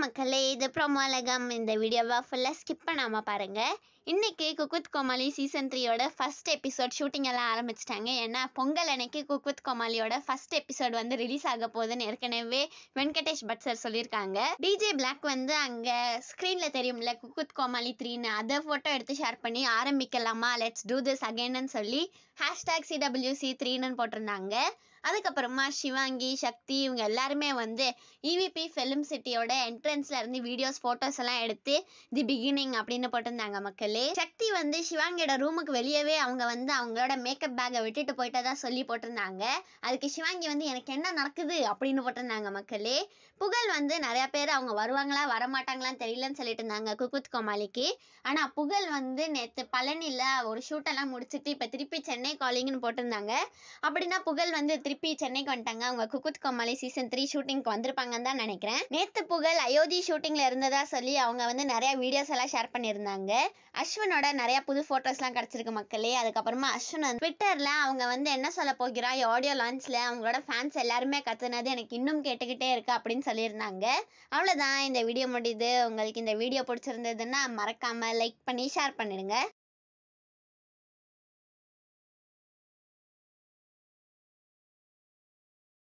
வணக்கம் மக்களே இது ப்ரோமோ அழகம் இந்த வீடியோவை ஃபுல்லாக ஸ்கிப் பண்ணாமல் பாருங்கள் இன்றைக்கி குக்வித் கோமாளி சீசன் த்ரீயோட ஃபஸ்ட் எபிசோட் ஷூட்டிங் எல்லாம் ஆரம்பிச்சிட்டாங்க ஏன்னா பொங்கல் அன்னைக்கு குக்வித் கோமாளியோட ஃபஸ்ட் எபிசோட் வந்து ரிலீஸ் ஆக போகுதுன்னு ஏற்கனவே வெங்கடேஷ் பட் சார் சொல்லியிருக்காங்க டிஜே பிளாக் வந்து அங்கே ஸ்க்ரீனில் தெரியும்ல குக்வித் கோமாளி த்ரீன்னு அதை ஃபோட்டோ எடுத்து ஷேர் பண்ணி ஆரம்பிக்கலாமா லெட்ஸ் டூ திஸ் அகைன்னு சொல்லி ஹேஷ்டேக் சிடபிள்யூசி த்ரீனு போட்டிருந்தாங்க அதுக்கப்புறமா சிவாங்கி சக்தி இவங்க எல்லாருமே வந்து இவிபி ஃபிலிம் சிட்டியோட என்ட்ரன்ஸ்ல இருந்து வீடியோஸ் ஃபோட்டோஸ் எல்லாம் எடுத்து தி பிகினிங் அப்படின்னு போட்டிருந்தாங்க மக்களே சக்தி வந்து சிவாங்கியோட ரூமுக்கு வெளியவே அவங்க வந்து அவங்களோட மேக்கப் பேக்கை விட்டுட்டு போயிட்டதா சொல்லி போட்டிருந்தாங்க அதுக்கு சிவாங்கி வந்து எனக்கு என்ன நடக்குது அப்படின்னு போட்டிருந்தாங்க மக்களே புகழ் வந்து நிறைய பேர் அவங்க வருவாங்களா வரமாட்டாங்களான்னு தெரியலன்னு சொல்லிட்டு இருந்தாங்க குக்குத் கோமாளிக்கு ஆனா புகழ் வந்து நேத்து பழனில ஒரு ஷூட்டெல்லாம் முடிச்சுட்டு இப்ப திருப்பி சென்னை காலிங்னு போட்டிருந்தாங்க அப்படின்னா புகழ் வந்து திருப்பி சென்னைக்கு வந்துட்டாங்க அவங்க குக்குத் கோமாளி சீசன் த்ரீ ஷூட்டிங்க்கு வந்திருப்பாங்கன்னு தான் நினைக்கிறேன் நேத்து புகழ் அயோத்தி ஷூட்டிங்ல இருந்ததா சொல்லி அவங்க வந்து நிறைய வீடியோஸ் எல்லாம் ஷேர் பண்ணியிருந்தாங்க அஸ்வனோட நிறைய புது எல்லாம் கிடைச்சிருக்கு மக்களே அதுக்கப்புறமா அஸ்வன் ட்விட்டர்ல அவங்க வந்து என்ன சொல்ல போகிறா ஆடியோ லான்ச்ல அவங்களோட ஃபேன்ஸ் எல்லாருமே கத்துனது எனக்கு இன்னும் கேட்டுக்கிட்டே இருக்கு அப்படின்னு சொல்லியிருந்தாங்க அவ்வளவுதான் இந்த வீடியோ முடியுது உங்களுக்கு இந்த வீடியோ பிடிச்சிருந்ததுன்னா மறக்காம லைக் பண்ணி ஷேர் பண்ணிடுங்க